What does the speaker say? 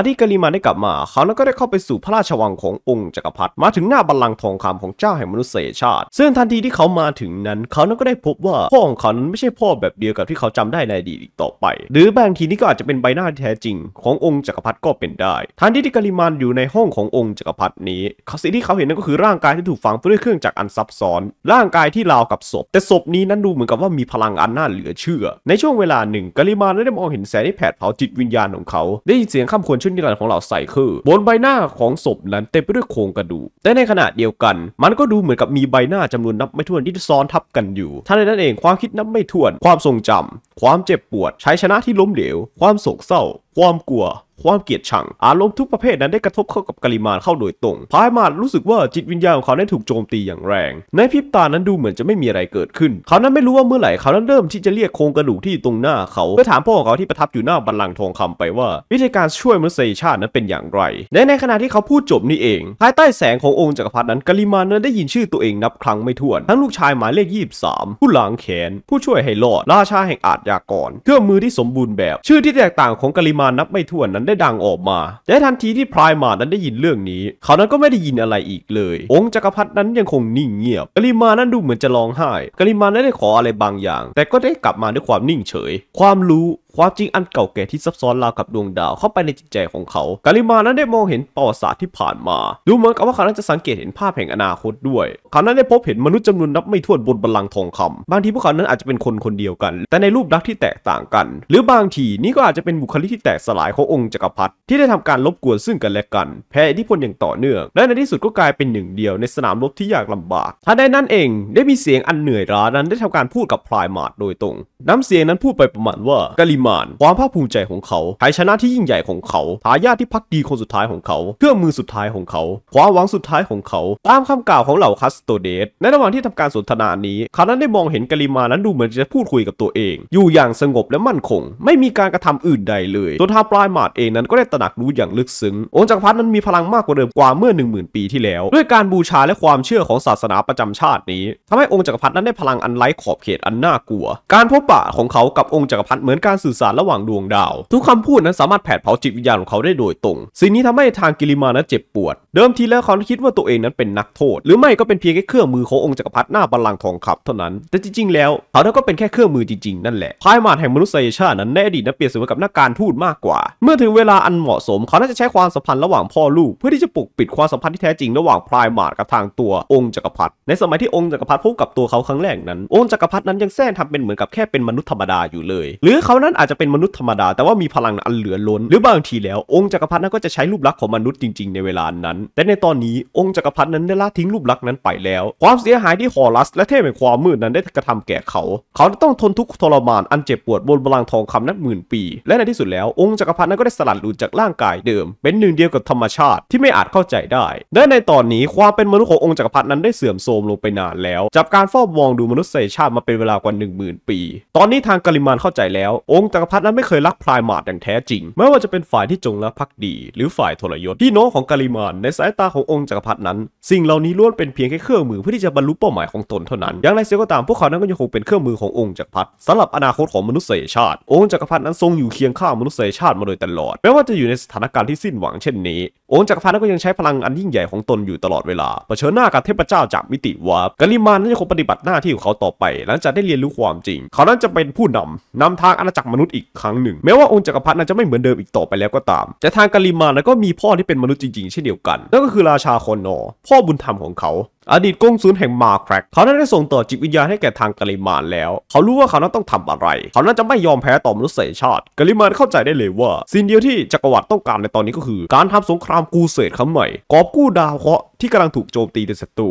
ทันทีกาลิมาได้กลับมา เขานั้นก็ได้เข้าไปสู่พระราชวังขององค์จักรพรรดิมาถึงหน้าบัลลังก์ทองคำของเจ้าแห่งมนุษยชาติซึ่งทันทีที่เขามาถึงนั้น เขานั้นก็ได้พบว่าพ่อของเขานั้นไม่ใช่พ่อแบบเดียวกับที่เขาจำได้ในอดีตอีกต่อไป หรือบางทีนี่ก็อาจจะเป็นใบหน้าแท้จริงขององค์จักรพรรดิก็เป็นได้ทันทีที่กาลิมาอยู่ในห้องขององค์จักรพรรดินี้เขาสิ่งที่เขาเห็นนั่นก็คือร่างกายที่ถูกฝังด้วยเครื่องจักรอันซับซ้อน ร่างกายที่ราวกับศพ แต่ศพนี้นั้นดูเหมือนกับว่ามีพลังอันน่าเหลือเชื่อ ในช่วงเวลาหนึ่งกาลิมาได้มองเห็นแสงที่แผดเผาจิตวิญญาณของเขาได้ยินเสียงข้ามควรชุดนิรันดร์ของเราใส่คือ บนใบหน้าของศพนั้นเต็มไปด้วยโครงกระดูกแต่ในขณะเดียวกัน มันก็ดูเหมือนกับมีใบหน้าจำนวนนับไม่ถ้วนที่ซ้อนทับกันอยู่ท่านในนั้นเองความคิดนับไม่ถ้วน ความทรงจำ ความเจ็บปวด ใช้ชนะที่ล้มเหลว ความโศกเศร้าความกลัว ความเกลียดชัง อารมณ์ทุกประเภทนั้นได้กระทบเข้ากับกาลิมานเข้าโดยตรงพายมาดรู้สึกว่าจิตวิญญาณของเขาได้ถูกโจมตีอย่างแรง ในพริบตานั้นดูเหมือนจะไม่มีอะไรเกิดขึ้น เขานั้นไม่รู้ว่าเมื่อไหร่เขานั้นเริ่มที่จะเรียกโครงกระดูกที่อยู่ตรงหน้าเขาเพื่อถามพ่อของเขาที่ประทับอยู่หน้าบัลลังก์ทองคำไปว่า วิธีการช่วยมนุษยชาตินั้นเป็นอย่างไรในในขณะที่เขาพูดจบนี่เอง ภายใต้แสงขององค์จักรพรรดินั้นกาลิมานนั้นได้ยินชื่อตัวเองนับครั้งไม่ถ้วน ทั้งลูกชายหมายเลข23 ผู้ลังแขน ผู้ช่วยให้รอดราชาแห่งอาชยากรเครื่องมือที่สมบูรณ์แบบ ชื่อที่แตกต่างของกาลิมาานนับไม่ถ้วนนั้นได้ดังออกมา แต่ทันทีที่พรายมานั้นได้ยินเรื่องนี้ เขานั้นก็ไม่ได้ยินอะไรอีกเลย องค์จักรพรรดินั้นยังคงนิ่งเงียบกลิมานั้นดูเหมือนจะร้องไห้ กลิมานั้นได้ขออะไรบางอย่าง แต่ก็ได้กลับมาด้วยความนิ่งเฉย ความรู้ความจริงอันเก่าแก่ที่ซับซ้อนราวกับดวงดาวเข้าไปในจิตใจของเขา กาลิมานั้นได้มองเห็นประวัติศาสตร์ที่ผ่านมา ดูเหมือนกับว่าเขานั้นจะสังเกตเห็นภาพแห่งอนาคตด้วยเขานั้นได้พบเห็นมนุษย์จำนวนนับไม่ถ้วนบนบัลลังก์ทองคำ บางทีพวกเขานั้นอาจจะเป็นคนคนเดียวกัน แต่ในรูปลักษณ์ที่แตกต่างกัน หรือบางทีนี่ก็อาจจะเป็นบุคลิกที่แตกสลายขององค์จักรพรรดิที่ได้ทำการลบกวนซึ่งกันและกัน แพ้อิทธิพลอย่างต่อเนื่องและในที่สุดก็กลายเป็นหนึ่งเดียวในสนามรบที่ยากลำบากทันใดนั้นเองได้มีเสียงอันเหนื่อยล้านั้นได้ทำการพูดกับพลายมาดโดยตรง น้ำเสียงนั้นพูดไปประมาณว่ากาลิมานความภาคภูมิใจของเขาหายชนะที่ยิ่งใหญ่ของเขาทายาทที่พักดีคนสุดท้ายของเขาเครื่องมือสุดท้ายของเขา ความหวังสุดท้ายของเขา ตามคำกล่าวของเหล่าคัสโตเดส ในระหว่างที่ทำการสนทนานี้คขานั้นได้มองเห็นกาลิมานั้นดูเหมือนจะพูดคุยกับตัวเอง อยู่อย่างสงบและมั่นคง ไม่มีการกระทำอื่นใดเลยจนทาปลายมาดเองนั้นก็ได้ตระหนักรู้อย่างลึกซึ้งองค์จักรพรรดินั้นมีพลังมากกว่าเดิมกว่าเมื่อ 1 0,000 ปีที่แล้ว ด้วยการบูชาและความเชื่อของศาสนาประจำชาตินี้ ทำให้องค์จักรพรรดินั้นได้พลังอันไร้ขอบเขตอันน่ากลัว การพบปะของเขากับองค์จักรพรรดิเหมือนการสสื่อสาร ระหว่างดวงดาว ทุกคำพูดนั้นสามารถแผดเผาจิตวิญญาณของเขาได้โดยตรง สิ่งนี้ทำให้ทางกิริมานั้นเจ็บปวด เดิมทีแล้วเขาคิดว่าตัวเองนั้นเป็นนักโทษ หรือไม่ก็เป็นเพียงแค่เครื่องมือขององค์จักรพรรดิหน้าบัลลังก์ทองคำเท่านั้นแต่จริงๆแล้วเขาทก็เป็นแค่เครื่องมือจริงๆ นั่นแหละพายมาดแห่งมนุษยชาตินั้นในอดีตนั้นเปรียบเสมือนกับนักการทูตมากกว่า เมื่อถึงเวลาอันเหมาะสมเขาน่าจะใช้ความสัมพันธ์ระหว่างพ่อลูกเพื่อที่จะปกปิดความสัมพันธ์ที่แท้จริงระหว่างพายมาดกับทางตัวองค์จักรพรรดิในสมัยที่องค์จักรพรรดิพบกับตัวเขาครั้งแรกนั้นองค์จักรพรรดินั้นยังแท้ทำเป็นเหมือนกับแค่เป็นมนุษย์ธรรมดาอยู่เลย หรือเขานั้นอาจจะเป็นมนุษย์ธรรมดาแต่ว่ามีพลังอันเหลือล้น หรือบางที แล้วองค์จักรพรรดินั้นก็จะใช้รูปลักษณ์ของมนุษย์จริงๆในเวลานั้น แต่ในตอนนี้องค์จักรพรรดินั้นได้ละทิ้งรูปลักษณ์นั้นไปแล้ว ความเสียหายที่ฮอรัส และเทพแห่งความมืดนั้นได้กระทำแก่เขาเขาต้องทนทุกข์ทรมานอันเจ็บปวดบนบลังทองคำนับหมื่นปี และในที่สุดแล้วองค์จักรพรรดินั้นก็ได้สลัดหลุดจากร่างกายเดิม เป็นหนึ่งเดียวกับธรรมชาติที่ไม่อาจเข้าใจได้และในตอนนี้ความเป็นมนุษย์ขององค์จักรพรรดินั้นได้เสื่อมโทรมลงไปนานแล้วจากการเฝ้ามองดูมนุษยชาติมาเป็นเวลากว่า1 0,000 ปี ตอนนี้ทางกาลิมานเข้าใจแล้วองจักรพรรดินั้นไม่เคยรักพลายมาดอย่างแท้จริง ไม่ว่าจะเป็นฝ่ายที่จงรักภักดี หรือฝ่ายทรยศพี่น้องของกาลิมานในสายตาขององค์จักรพรรดินั้น สิ่งเหล่านี้ล้วนเป็นเพียงแค่เครื่องมือเพื่อที่จะบรรลุเป้าหมายของตนเท่านั้น อย่างไรเสียก็ตามพวกเขานั้นก็ยังคงเป็นเครื่องมือขององค์จักรพรรดิสำหรับอนาคตของมนุษยชาติ องค์จักรพรรดินั้นทรงอยู่เคียงข้างมนุษยชาติมาโดยตลอด แม้ว่าจะอยู่ในสถานการณ์ที่สิ้นหวังเช่นนี้โอนจักรพรรดิก็ยังใช้พลังอันยิ่งใหญ่ของตนอยู่ตลอดเวลาเผชิญหน้ากับเทพเจ้าจากมิติวาร์ปกาลิมานนั้นจะคงปฏิบัติหน้าที่ของเขาต่อไป หลังจากได้เรียนรู้ความจริง เขานั้นจะเป็นผู้นำนำทางอาณาจักรมนุษย์อีกครั้งหนึ่ง แม้ว่าองค์จักรพรรดินั้นจะไม่เหมือนเดิมอีกต่อไปแล้วก็ตาม แต่ทางกาลิมานนั้นก็มีพ่อที่เป็นมนุษย์จริงๆเช่นเดียวกัน นั่นก็คือราชาคอนอพ่อบุญธรรมของเขาอดีตกงสุนแห่งมาแครกเขานั้นได้ส่งต่อจิตวิญญาณให้แก่ทางกาลิมานแล้ว เขารู้ว่าเขานั้นต้องทำอะไร เขานั้นจะไม่ยอมแพ้ต่อมนุษยชาติกาลิมานเข้าใจได้เลยว่า สิ่งเดียวที่จักรวรรดิต้องการในตอนนี้ก็คือ การทำสงครามกูเสดครั้งใหม่ กอบกู้ดาวเคราะห์ที่กำลังถูกโจมตีโดยศัตรู